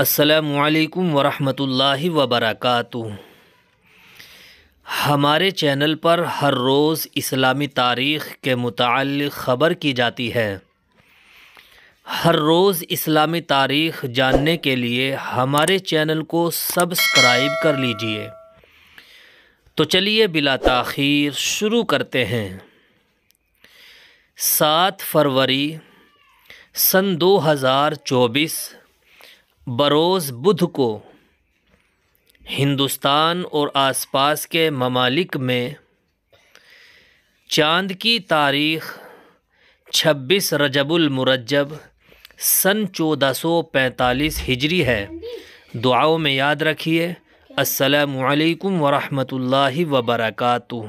असलकम वरहमतुल्लाहि वबरकू हमारे चैनल पर हर रोज़ इस्लामी तारीख़ के मुतल ख़बर की जाती है हर रोज़ इस्लामी तारीख़ जानने के लिए हमारे चैनल को सब्सक्राइब कर लीजिए तो चलिए बिला तख़िर शुरू करते हैं सात फरवरी सन दो हज़ार चौबीस बरोज़ बुध को हिंदुस्तान और आसपास के ममालिक में चाँद की तारीख़ 26 रजबुलमरजब सन 1445 हिजरी है दुआओं में याद रखिए अस्सलाम वालेकुम वरहमतुल्लाहि वबरकू